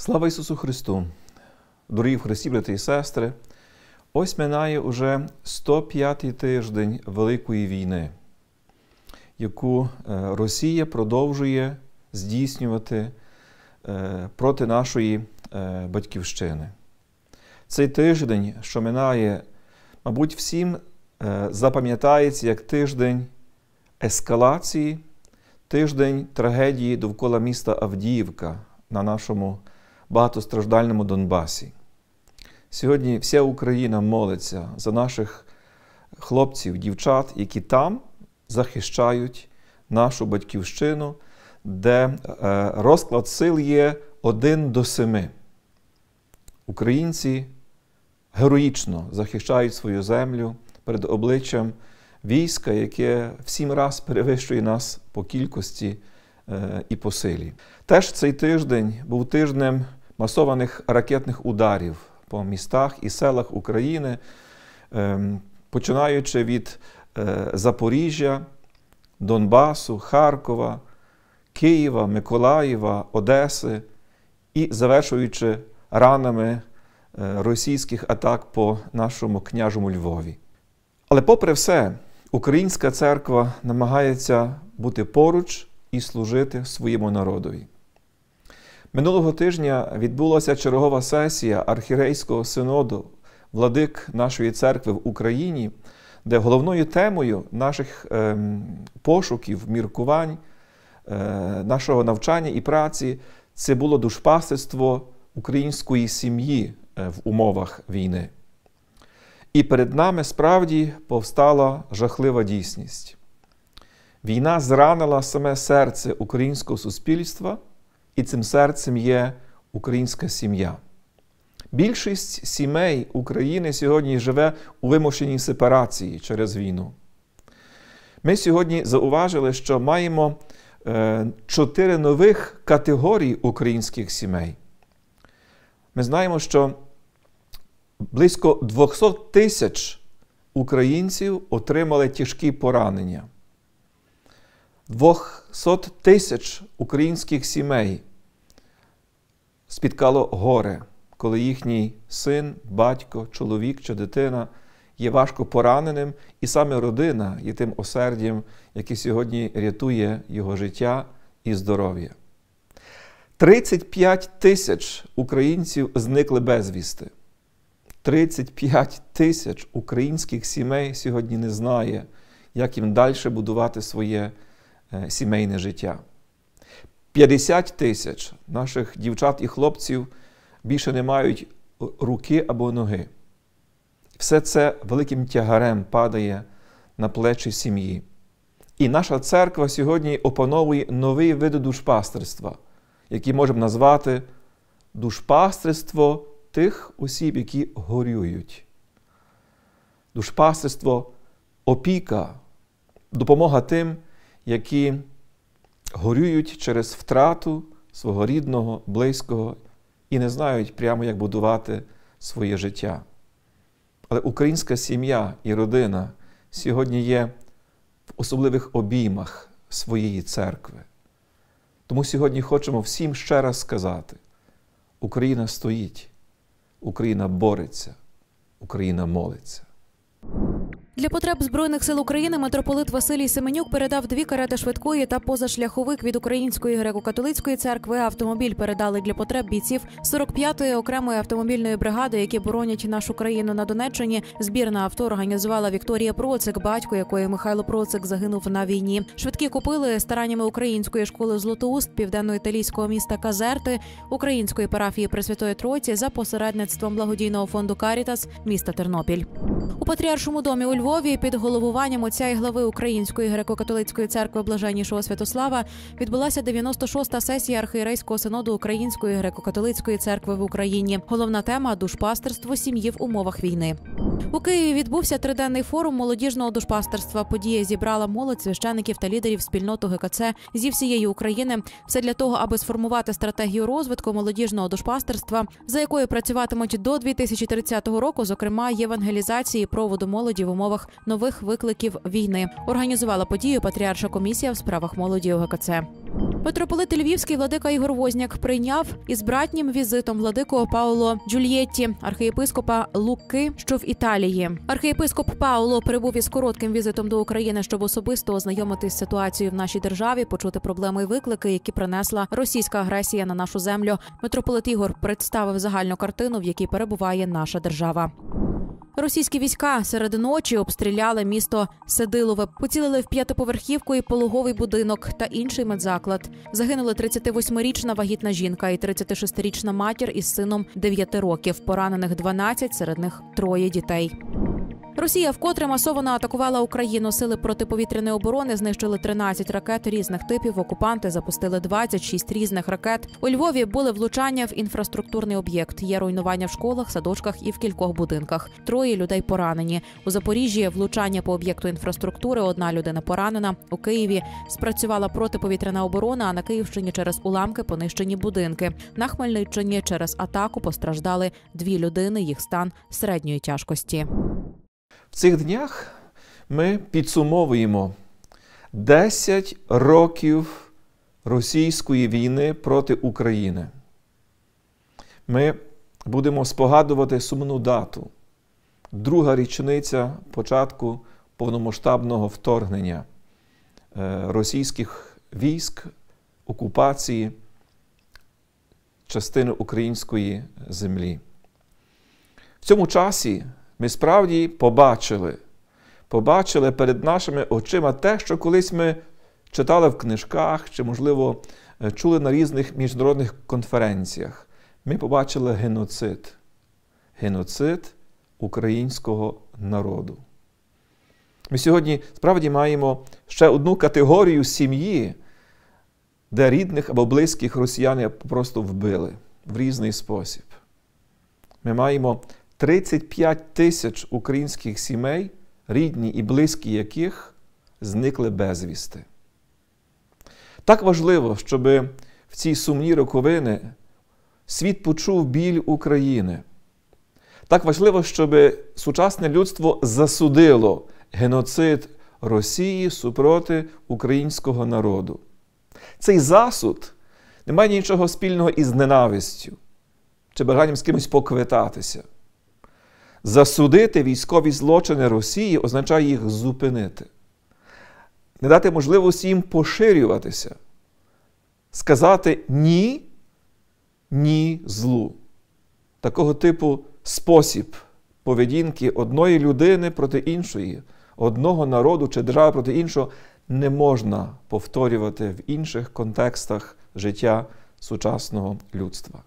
Слава Ісусу Христу! Дорогі в Христі, брати і сестри! Ось минає уже 105-й тиждень Великої війни, яку е, Росія продовжує здійснювати е, проти нашої е, батьківщини. Цей тиждень, що минає, мабуть, всім запам'ятається як тиждень ескалації, тиждень трагедії довкола міста Авдіївка на нашому багатостраждальному Донбасі. Сьогодні вся Україна молиться за наших хлопців, дівчат, які там захищають нашу батьківщину, де е, розклад сил є один до семи. Українці героїчно захищають свою землю перед обличчям війська, яке в сім раз перевищує нас по кількості е, і по силі. Теж цей тиждень був тижнем масованих ракетних ударів по містах і селах України, ем, починаючи від е, Запоріжжя, Донбасу, Харкова, Києва, Миколаєва, Одеси і завершуючи ранами е, російських атак по нашому княжому Львові. Але, попри все, українська церква намагається бути поруч і служити своєму народові. Минулого тижня відбулася чергова сесія архірейського синоду владик нашої церкви в Україні, де головною темою наших ем, пошуків, міркувань, е, нашого навчання і праці це було душпасництво української сім'ї е, в умовах війни. І перед нами справді повстала жахлива дійсність. Війна зранила саме серце українського суспільства і цим серцем є українська сім'я. Більшість сімей України сьогодні живе у вимушеній сепарації через війну. Ми сьогодні зауважили, що маємо е, чотири нових категорії українських сімей. Ми знаємо, що близько 200 тисяч українців отримали тяжкі поранення. 200 тисяч українських сімей спіткало горе, коли їхній син, батько, чоловік чи дитина є важко пораненим, і саме родина є тим осердям, яке сьогодні рятує його життя і здоров'я. 35 тисяч українців зникли безвісти. 35 тисяч українських сімей сьогодні не знає, як їм далі будувати своє е, сімейне життя. 50 тисяч наших дівчат і хлопців більше не мають руки або ноги. Все це великим тягарем падає на плечі сім'ї. І наша церква сьогодні опановує новий вид душпастерства, який можемо назвати душпастерство тих осіб, які горюють. Душпастерство опіка, допомога тим, які горюють через втрату свого рідного, близького і не знають прямо, як будувати своє життя. Але українська сім'я і родина сьогодні є в особливих обіймах своєї церкви. Тому сьогодні хочемо всім ще раз сказати: Україна стоїть, Україна бореться, Україна молиться. Для потреб збройних сил України митрополит Василій Семенюк передав дві карети швидкої та позашляховик від Української греко-католицької церкви. Автомобіль передали для потреб бійців 45-ї окремої автомобільної бригади, які боронять нашу країну на Донеччині. Збірна авто організувала Вікторія Процик, батько якої Михайло Процик загинув на війні. Швидкі купили стараннями української школи Злотоуст, південно-італійського міста Казерти, української парафії Пресвятої Троці, за посередництвом благодійного фонду Карітас міста Тернопіль у патріаршому домі у Львові Львові під головуванням отця і глави Української греко-католицької церкви Блаженнішого Святослава відбулася 96-та сесія архієрейського синоду Української греко-католицької церкви в Україні. Головна тема душпастерство сім'ї в умовах війни. У Києві відбувся триденний форум молодіжного душпастерства. Подія зібрала молодь священиків та лідерів спільноту ГКЦ зі всієї України. Все для того, аби сформувати стратегію розвитку молодіжного душпастерства, за якою працюватимуть до 2030 року, зокрема євангелізації проводу молоді в умовах умовах нових викликів війни. Організувала подію Патріарша комісія в справах молоді ОГКЦ. Митрополит Львівський владика Ігор Возняк прийняв із братнім візитом владику Пауло Джульєтті, архієпископа Луки, що в Італії. Архієпископ Пауло прибув із коротким візитом до України, щоб особисто ознайомитись з ситуацією в нашій державі, почути проблеми і виклики, які принесла російська агресія на нашу землю. Митрополит Ігор представив загальну картину, в якій перебуває наша держава. Російські війська серед ночі обстріляли місто Седилове, поцілили в п'ятиповерхівку і пологовий будинок та інший медзаклад. Загинули 38-річна вагітна жінка і 36-річна матір із сином 9 років. Поранених 12, серед них троє дітей. Росія вкотре масово атакувала Україну. Сили протиповітряної оборони знищили 13 ракет різних типів. Окупанти запустили 26 різних ракет. У Львові були влучання в інфраструктурний об'єкт. Є руйнування в школах, садочках і в кількох будинках. Троє людей поранені. У Запоріжжі влучання по об'єкту інфраструктури. Одна людина поранена. У Києві спрацювала протиповітряна оборона. А на Київщині через уламки понищені будинки. На Хмельниччині через атаку постраждали дві людини. Їх стан середньої тяжкості. В цих днях ми підсумовуємо 10 років російської війни проти України. Ми будемо спогадувати сумну дату, друга річниця початку повномасштабного вторгнення е, російських військ, окупації частини української землі. В цьому часі ми справді побачили, побачили перед нашими очима те, що колись ми читали в книжках чи, можливо, е, чули на різних міжнародних конференціях. Ми побачили геноцид, геноцид українського народу. Ми сьогодні справді маємо ще одну категорію сім'ї, де рідних або близьких росіяни просто вбили в різний спосіб. Ми маємо 35 тисяч українських сімей, рідні і близькі яких зникли безвісти. Так важливо, щоб в цій сумні роковини світ почув біль України. Так важливо, щоб сучасне людство засудило геноцид Росії супроти українського народу. Цей засуд не має нічого спільного із ненавистю чи бажанням з кимось поквитатися. Засудити військові злочини Росії означає їх зупинити, не дати можливості їм поширюватися, сказати ні, ні злу. Такого типу спосіб поведінки одної людини проти іншої, одного народу чи держави проти іншого не можна повторювати в інших контекстах життя сучасного людства.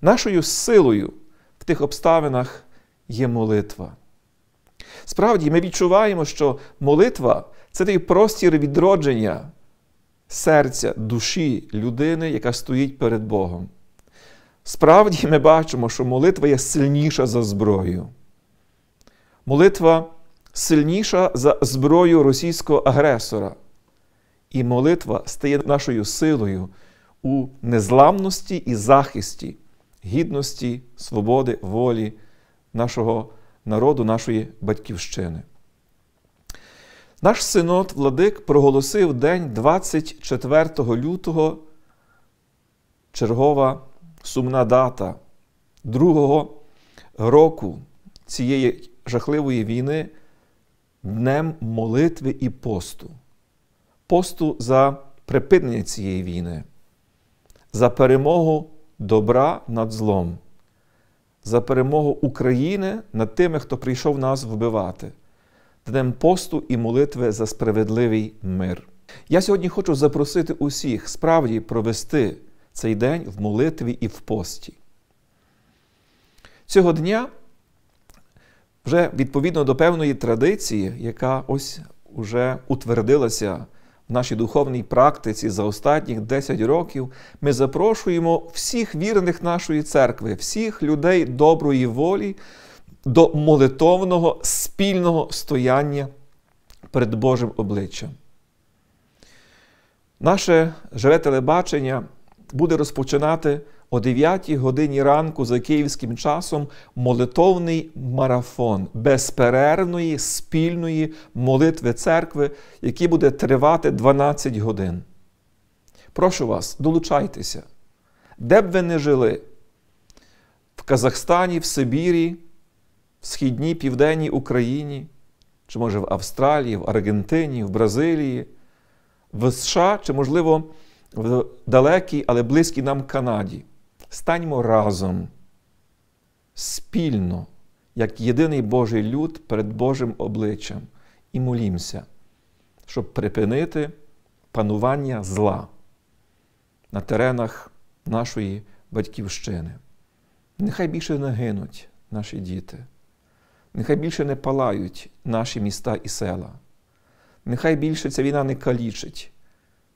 Нашою силою в тих обставинах є молитва. Справді, ми відчуваємо, що молитва це той простір відродження серця, душі людини, яка стоїть перед Богом. Справді, ми бачимо, що молитва є сильніша за зброю. Молитва сильніша за зброю російського агресора. І молитва стає нашою силою у незламності і захисті, гідності, свободи, волі нашого народу, нашої батьківщини. Наш синод Владик проголосив день 24 лютого, чергова сумна дата другого року цієї жахливої війни днем молитви і посту, посту за припинення цієї війни, за перемогу добра над злом за перемогу України над тими, хто прийшов нас вбивати, днем посту і молитви за справедливий мир. Я сьогодні хочу запросити усіх справді провести цей день в молитві і в пості. Цього дня вже відповідно до певної традиції, яка ось уже утвердилася нашій духовній практиці за останніх 10 років ми запрошуємо всіх вірних нашої церкви, всіх людей доброї волі до молитовного спільного стояння перед Божим обличчям. Наше живе телебачення буде розпочинати о 9 годині ранку за київським часом молитовний марафон безперервної спільної молитви церкви, який буде тривати 12 годин. Прошу вас, долучайтеся. Де б ви не жили? В Казахстані, в Сибірі, в Східній Південній Україні, чи може в Австралії, в Аргентині, в Бразилії, в США, чи, можливо, в далекій, але близькій нам Канаді станьмо разом спільно, як єдиний Божий люд перед Божим обличчям і молімося, щоб припинити панування зла на теренах нашої батьківщини. Нехай більше не гинуть наші діти, нехай більше не палають наші міста і села. Нехай більше ця війна не калічить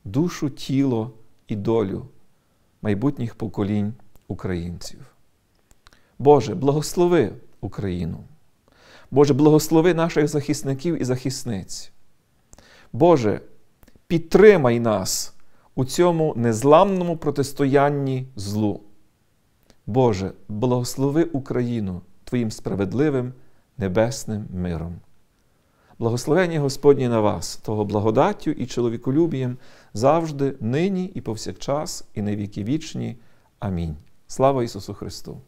душу, тіло і долю майбутніх поколінь українців. Боже, благослови Україну. Боже, благослови наших захисників і захисниць. Боже, підтримай нас у цьому незламному протистоянні злу. Боже, благослови Україну Твоїм справедливим небесним миром. Благословення Господні на вас, того благодаттю і чоловіколюбієм завжди, нині і повсякчас, і на віки вічні. Амінь. Слава Ісусу Христу!